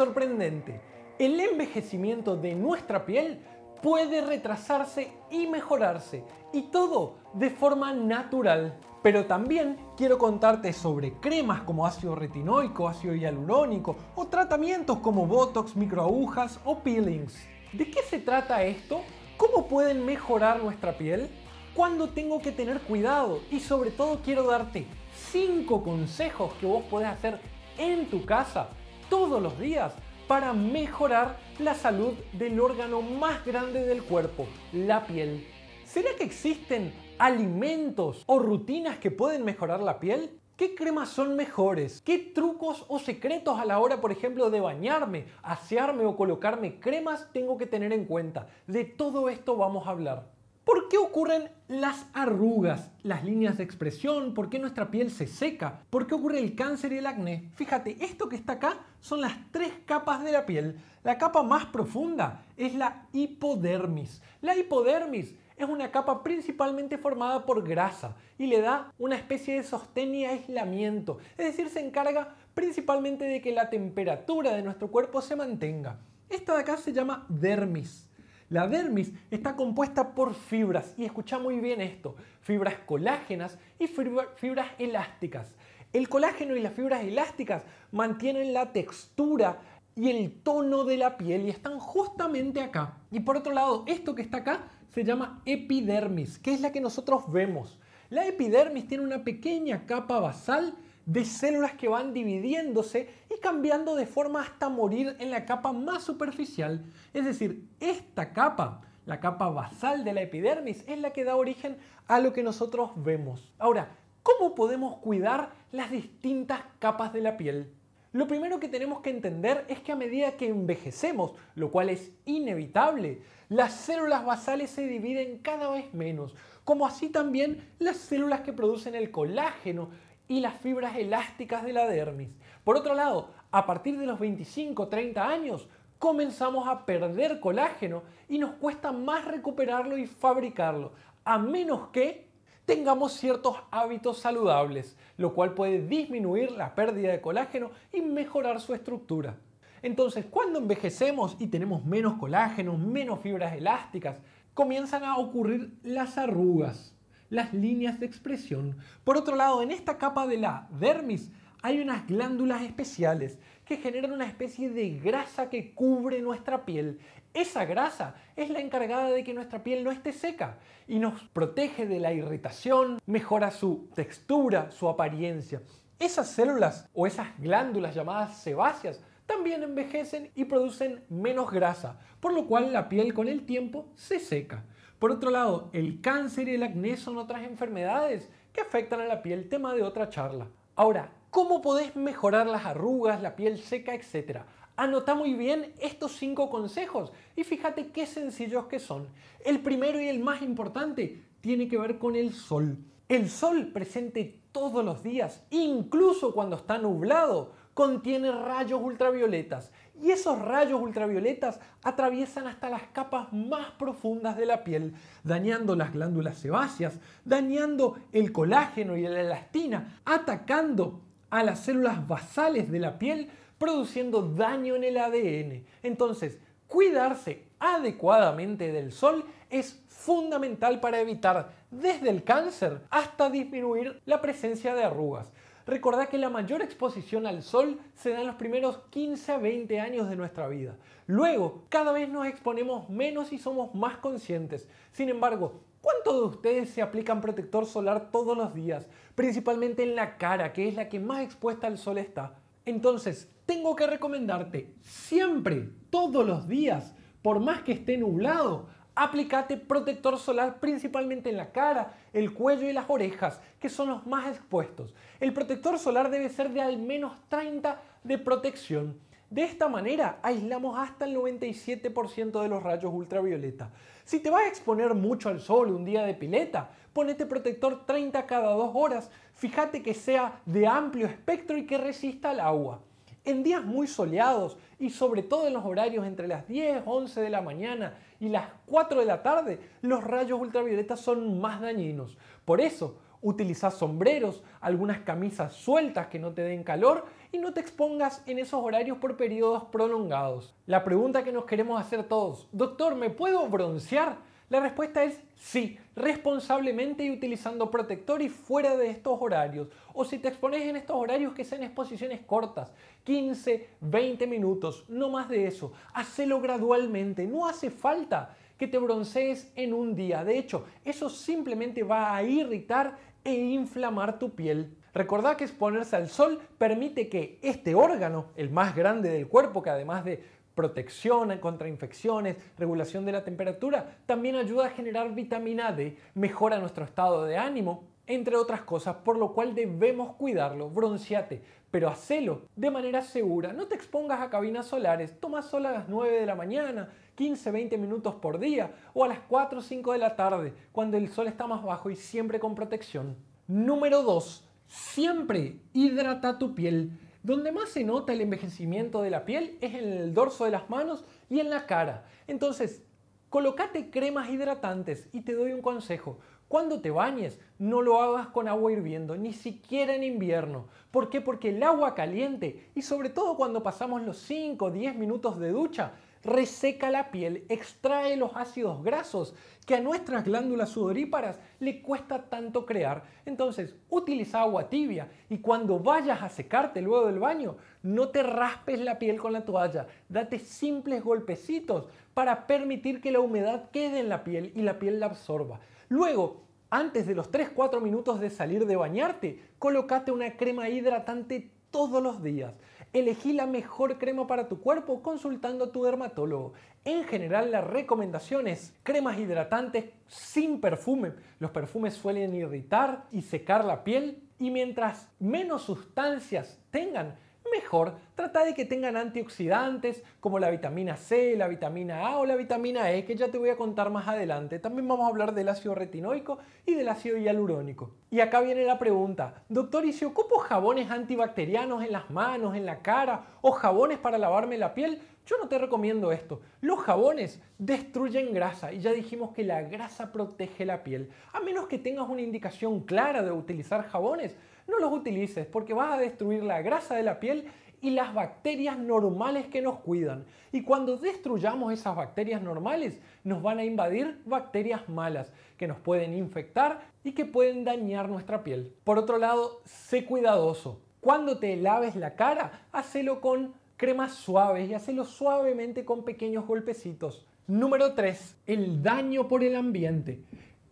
sorprendente. El envejecimiento de nuestra piel puede retrasarse y mejorarse, y todo de forma natural. Pero también quiero contarte sobre cremas como ácido retinoico, ácido hialurónico, o tratamientos como botox, microagujas o peelings. ¿De qué se trata esto? ¿Cómo pueden mejorar nuestra piel? ¿Cuándo tengo que tener cuidado? Y sobre todo quiero darte 5 consejos que vos podés hacer en tu casa todos los días para mejorar la salud del órgano más grande del cuerpo, la piel. ¿Será que existen alimentos o rutinas que pueden mejorar la piel? ¿Qué cremas son mejores? ¿Qué trucos o secretos a la hora, por ejemplo, de bañarme, asearme o colocarme cremas tengo que tener en cuenta? De todo esto vamos a hablar. ¿Por qué ocurren las arrugas, las líneas de expresión? ¿Por qué nuestra piel se seca? ¿Por qué ocurre el cáncer y el acné? Fíjate, esto que está acá son las tres capas de la piel. La capa más profunda es la hipodermis. La hipodermis es una capa principalmente formada por grasa y le da una especie de sostén y aislamiento. Es decir, se encarga principalmente de que la temperatura de nuestro cuerpo se mantenga. Esta de acá se llama dermis la dermis está compuesta por fibras, y escucha muy bien esto, fibras colágenas y fibras elásticas. El colágeno y las fibras elásticas mantienen la textura y el tono de la piel y están justamente acá. Y por otro lado, esto que está acá se llama epidermis, que es la que nosotros vemos. La epidermis tiene una pequeña capa basal de células que van dividiéndose y cambiando de forma hasta morir en la capa más superficial. Es decir, esta capa, la capa basal de la epidermis, es la que da origen a lo que nosotros vemos. Ahora, ¿cómo podemos cuidar las distintas capas de la piel? Lo primero que tenemos que entender es que a medida que envejecemos, lo cual es inevitable, las células basales se dividen cada vez menos, como así también las células que producen el colágeno, y las fibras elásticas de la dermis. Por otro lado, a partir de los 25-30 años, comenzamos a perder colágeno y nos cuesta más recuperarlo y fabricarlo, a menos que tengamos ciertos hábitos saludables, lo cual puede disminuir la pérdida de colágeno y mejorar su estructura. Entonces, cuando envejecemos y tenemos menos colágeno, menos fibras elásticas, comienzan a ocurrir las arrugas las líneas de expresión. Por otro lado, en esta capa de la dermis hay unas glándulas especiales que generan una especie de grasa que cubre nuestra piel. Esa grasa es la encargada de que nuestra piel no esté seca y nos protege de la irritación, mejora su textura, su apariencia. Esas células o esas glándulas llamadas sebáceas también envejecen y producen menos grasa, por lo cual la piel con el tiempo se seca. Por otro lado, el cáncer y el acné son otras enfermedades que afectan a la piel, tema de otra charla. Ahora, ¿cómo podés mejorar las arrugas, la piel seca, etcétera? Anota muy bien estos cinco consejos y fíjate qué sencillos que son. El primero y el más importante tiene que ver con el sol. El sol presente todos los días, incluso cuando está nublado, contiene rayos ultravioletas y esos rayos ultravioletas atraviesan hasta las capas más profundas de la piel, dañando las glándulas sebáceas, dañando el colágeno y la elastina, atacando a las células basales de la piel, produciendo daño en el ADN. Entonces, cuidarse adecuadamente del sol es fundamental para evitar desde el cáncer hasta disminuir la presencia de arrugas recordad que la mayor exposición al sol se da en los primeros 15 a 20 años de nuestra vida. Luego, cada vez nos exponemos menos y somos más conscientes. Sin embargo, ¿Cuántos de ustedes se aplican protector solar todos los días? Principalmente en la cara, que es la que más expuesta al sol está. Entonces, tengo que recomendarte siempre, todos los días, por más que esté nublado, Aplicate protector solar principalmente en la cara, el cuello y las orejas, que son los más expuestos. El protector solar debe ser de al menos 30 de protección. De esta manera aislamos hasta el 97% de los rayos ultravioleta. Si te vas a exponer mucho al sol un día de pileta, ponete protector 30 cada dos horas, fíjate que sea de amplio espectro y que resista al agua en días muy soleados y sobre todo en los horarios entre las 10, 11 de la mañana y las 4 de la tarde, los rayos ultravioletas son más dañinos. Por eso, utiliza sombreros, algunas camisas sueltas que no te den calor y no te expongas en esos horarios por periodos prolongados. La pregunta que nos queremos hacer todos, doctor, ¿me puedo broncear? La respuesta es sí, responsablemente y utilizando protector y fuera de estos horarios. O si te expones en estos horarios que sean exposiciones cortas, 15, 20 minutos, no más de eso. Hacelo gradualmente, no hace falta que te broncees en un día. De hecho, eso simplemente va a irritar e inflamar tu piel. Recordá que exponerse al sol permite que este órgano, el más grande del cuerpo, que además de protección contra infecciones, regulación de la temperatura, también ayuda a generar vitamina D, mejora nuestro estado de ánimo, entre otras cosas, por lo cual debemos cuidarlo, bronceate, pero hacelo de manera segura, no te expongas a cabinas solares, toma sol a las 9 de la mañana, 15, 20 minutos por día, o a las 4 o 5 de la tarde, cuando el sol está más bajo y siempre con protección. Número 2. Siempre hidrata tu piel. Donde más se nota el envejecimiento de la piel es en el dorso de las manos y en la cara. Entonces, colócate cremas hidratantes y te doy un consejo. Cuando te bañes, no lo hagas con agua hirviendo, ni siquiera en invierno. ¿Por qué? Porque el agua caliente, y sobre todo cuando pasamos los 5 o 10 minutos de ducha, reseca la piel, extrae los ácidos grasos que a nuestras glándulas sudoríparas le cuesta tanto crear. Entonces, utiliza agua tibia y cuando vayas a secarte luego del baño, no te raspes la piel con la toalla, date simples golpecitos para permitir que la humedad quede en la piel y la piel la absorba. Luego, antes de los 3-4 minutos de salir de bañarte, colócate una crema hidratante todos los días. Elegí la mejor crema para tu cuerpo consultando a tu dermatólogo. En general, la recomendación es cremas hidratantes sin perfume. Los perfumes suelen irritar y secar la piel y mientras menos sustancias tengan, mejor trata de que tengan antioxidantes como la vitamina C, la vitamina A o la vitamina E, que ya te voy a contar más adelante. También vamos a hablar del ácido retinoico y del ácido hialurónico. Y acá viene la pregunta, doctor, ¿y si ocupo jabones antibacterianos en las manos, en la cara o jabones para lavarme la piel? Yo no te recomiendo esto. Los jabones destruyen grasa y ya dijimos que la grasa protege la piel. A menos que tengas una indicación clara de utilizar jabones, no los utilices porque vas a destruir la grasa de la piel y las bacterias normales que nos cuidan. Y cuando destruyamos esas bacterias normales, nos van a invadir bacterias malas que nos pueden infectar y que pueden dañar nuestra piel. Por otro lado, sé cuidadoso. Cuando te laves la cara, hacelo con cremas suaves y hacelo suavemente con pequeños golpecitos. Número 3. El daño por el ambiente.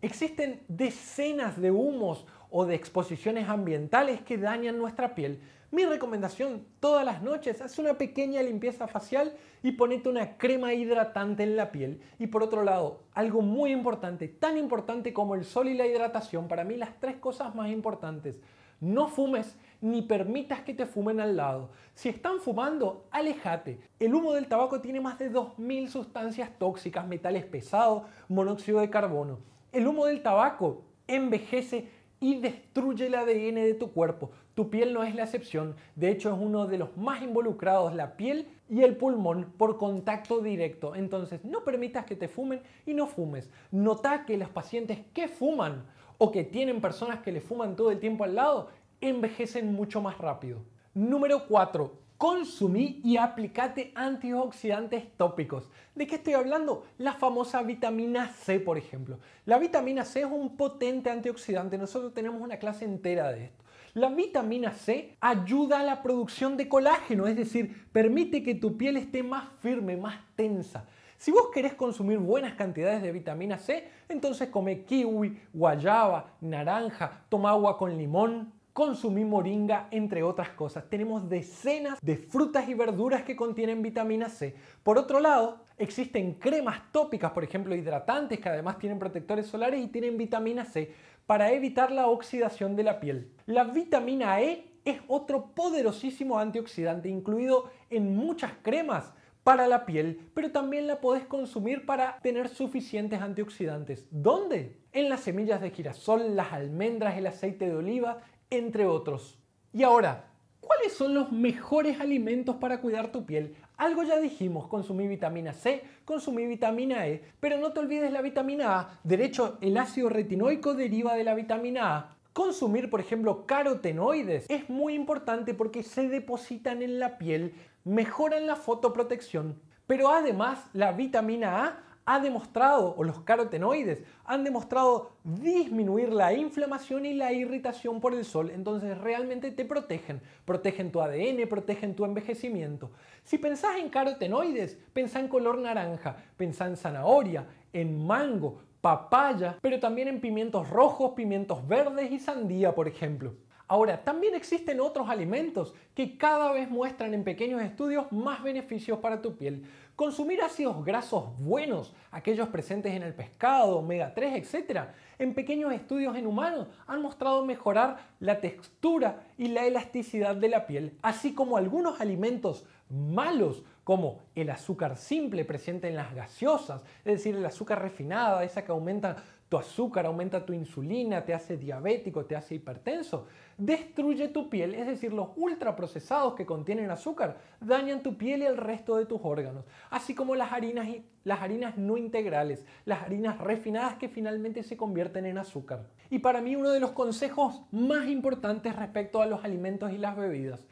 Existen decenas de humos o de exposiciones ambientales que dañan nuestra piel. Mi recomendación, todas las noches, haz una pequeña limpieza facial y ponete una crema hidratante en la piel. Y por otro lado, algo muy importante, tan importante como el sol y la hidratación, para mí las tres cosas más importantes no fumes ni permitas que te fumen al lado. Si están fumando, alejate. El humo del tabaco tiene más de 2.000 sustancias tóxicas, metales pesados, monóxido de carbono. El humo del tabaco envejece y destruye el ADN de tu cuerpo. Tu piel no es la excepción, de hecho es uno de los más involucrados, la piel y el pulmón por contacto directo. Entonces no permitas que te fumen y no fumes. Nota que los pacientes que fuman o que tienen personas que le fuman todo el tiempo al lado, envejecen mucho más rápido. Número 4. Consumí y aplicate antioxidantes tópicos. ¿De qué estoy hablando? La famosa vitamina C, por ejemplo. La vitamina C es un potente antioxidante. Nosotros tenemos una clase entera de esto. La vitamina C ayuda a la producción de colágeno, es decir, permite que tu piel esté más firme, más tensa si vos querés consumir buenas cantidades de vitamina C, entonces come kiwi, guayaba, naranja, toma agua con limón, consumí moringa, entre otras cosas. Tenemos decenas de frutas y verduras que contienen vitamina C. Por otro lado, existen cremas tópicas, por ejemplo hidratantes, que además tienen protectores solares y tienen vitamina C para evitar la oxidación de la piel. La vitamina E es otro poderosísimo antioxidante incluido en muchas cremas para la piel, pero también la podés consumir para tener suficientes antioxidantes. ¿Dónde? En las semillas de girasol, las almendras, el aceite de oliva, entre otros. Y ahora, ¿cuáles son los mejores alimentos para cuidar tu piel? Algo ya dijimos, consumir vitamina C, consumir vitamina E, pero no te olvides la vitamina A. Derecho, el ácido retinoico deriva de la vitamina A. Consumir, por ejemplo, carotenoides es muy importante porque se depositan en la piel mejoran la fotoprotección. Pero además la vitamina A ha demostrado, o los carotenoides, han demostrado disminuir la inflamación y la irritación por el sol. Entonces realmente te protegen. Protegen tu ADN, protegen tu envejecimiento. Si pensás en carotenoides, pensá en color naranja, pensá en zanahoria, en mango, papaya, pero también en pimientos rojos, pimientos verdes y sandía, por ejemplo. Ahora, también existen otros alimentos que cada vez muestran en pequeños estudios más beneficios para tu piel. Consumir ácidos grasos buenos, aquellos presentes en el pescado, omega 3, etc., en pequeños estudios en humanos han mostrado mejorar la textura y la elasticidad de la piel, así como algunos alimentos malos como el azúcar simple presente en las gaseosas, es decir, el azúcar refinada, esa que aumenta tu azúcar, aumenta tu insulina, te hace diabético, te hace hipertenso, destruye tu piel, es decir, los ultraprocesados que contienen azúcar dañan tu piel y el resto de tus órganos, así como las harinas, las harinas no integrales, las harinas refinadas que finalmente se convierten en azúcar. Y para mí uno de los consejos más importantes respecto a los alimentos y las bebidas,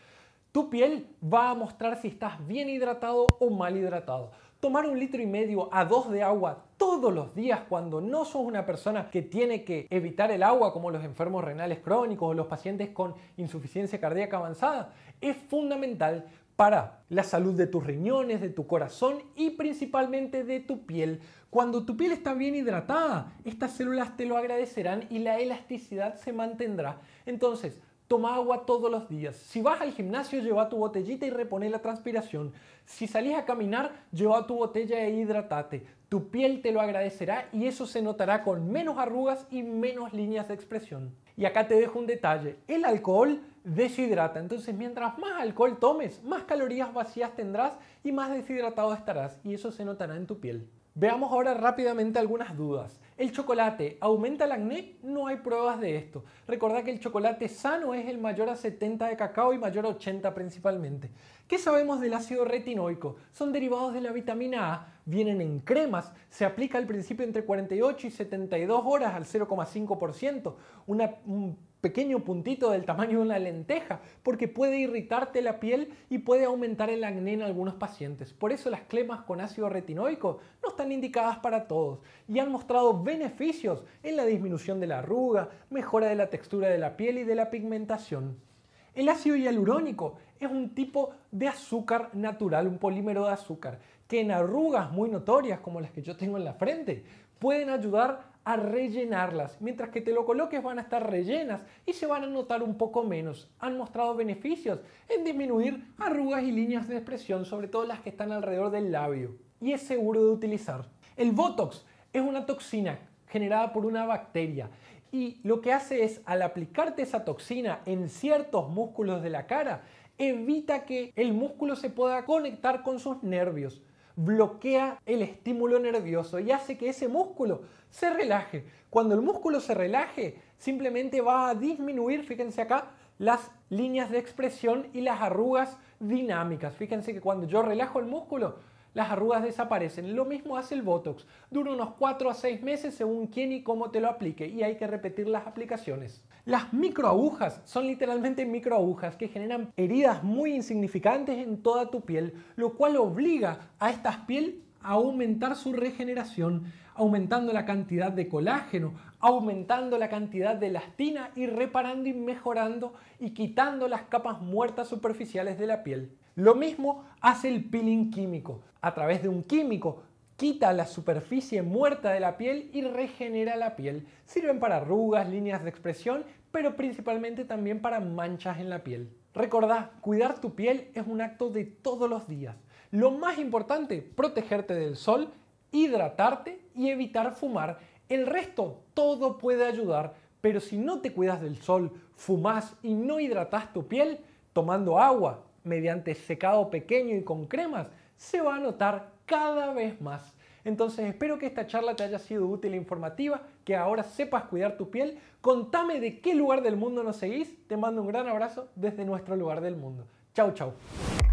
tu piel va a mostrar si estás bien hidratado o mal hidratado. Tomar un litro y medio a dos de agua todos los días cuando no sos una persona que tiene que evitar el agua como los enfermos renales crónicos o los pacientes con insuficiencia cardíaca avanzada, es fundamental para la salud de tus riñones, de tu corazón y principalmente de tu piel. Cuando tu piel está bien hidratada, estas células te lo agradecerán y la elasticidad se mantendrá. Entonces, Toma agua todos los días. Si vas al gimnasio, lleva tu botellita y repone la transpiración. Si salís a caminar, lleva tu botella e hidratate. Tu piel te lo agradecerá y eso se notará con menos arrugas y menos líneas de expresión. Y acá te dejo un detalle, el alcohol deshidrata, entonces mientras más alcohol tomes, más calorías vacías tendrás y más deshidratado estarás y eso se notará en tu piel. Veamos ahora rápidamente algunas dudas. ¿El chocolate aumenta el acné? No hay pruebas de esto. Recordad que el chocolate sano es el mayor a 70 de cacao y mayor a 80 principalmente. ¿Qué sabemos del ácido retinoico? Son derivados de la vitamina A, vienen en cremas, se aplica al principio entre 48 y 72 horas al 0,5%, Una pequeño puntito del tamaño de una lenteja, porque puede irritarte la piel y puede aumentar el acné en algunos pacientes. Por eso las clemas con ácido retinoico no están indicadas para todos y han mostrado beneficios en la disminución de la arruga, mejora de la textura de la piel y de la pigmentación. El ácido hialurónico es un tipo de azúcar natural, un polímero de azúcar, que en arrugas muy notorias como las que yo tengo en la frente pueden ayudar a rellenarlas. Mientras que te lo coloques van a estar rellenas y se van a notar un poco menos. Han mostrado beneficios en disminuir arrugas y líneas de expresión, sobre todo las que están alrededor del labio. Y es seguro de utilizar. El Botox es una toxina generada por una bacteria y lo que hace es al aplicarte esa toxina en ciertos músculos de la cara, evita que el músculo se pueda conectar con sus nervios bloquea el estímulo nervioso y hace que ese músculo se relaje. Cuando el músculo se relaje, simplemente va a disminuir, fíjense acá, las líneas de expresión y las arrugas dinámicas. Fíjense que cuando yo relajo el músculo, las arrugas desaparecen. Lo mismo hace el Botox. Dura unos 4 a 6 meses según quién y cómo te lo aplique y hay que repetir las aplicaciones. Las microagujas son literalmente microagujas que generan heridas muy insignificantes en toda tu piel, lo cual obliga a estas piel a aumentar su regeneración, aumentando la cantidad de colágeno, aumentando la cantidad de elastina y reparando y mejorando y quitando las capas muertas superficiales de la piel. Lo mismo hace el peeling químico. A través de un químico quita la superficie muerta de la piel y regenera la piel. Sirven para arrugas, líneas de expresión, pero principalmente también para manchas en la piel. Recordá, cuidar tu piel es un acto de todos los días. Lo más importante, protegerte del sol, hidratarte y evitar fumar. El resto, todo puede ayudar, pero si no te cuidas del sol, fumas y no hidratas tu piel, tomando agua mediante secado pequeño y con cremas, se va a notar cada vez más. Entonces espero que esta charla te haya sido útil e informativa, que ahora sepas cuidar tu piel. Contame de qué lugar del mundo nos seguís. Te mando un gran abrazo desde nuestro lugar del mundo. Chau, chau.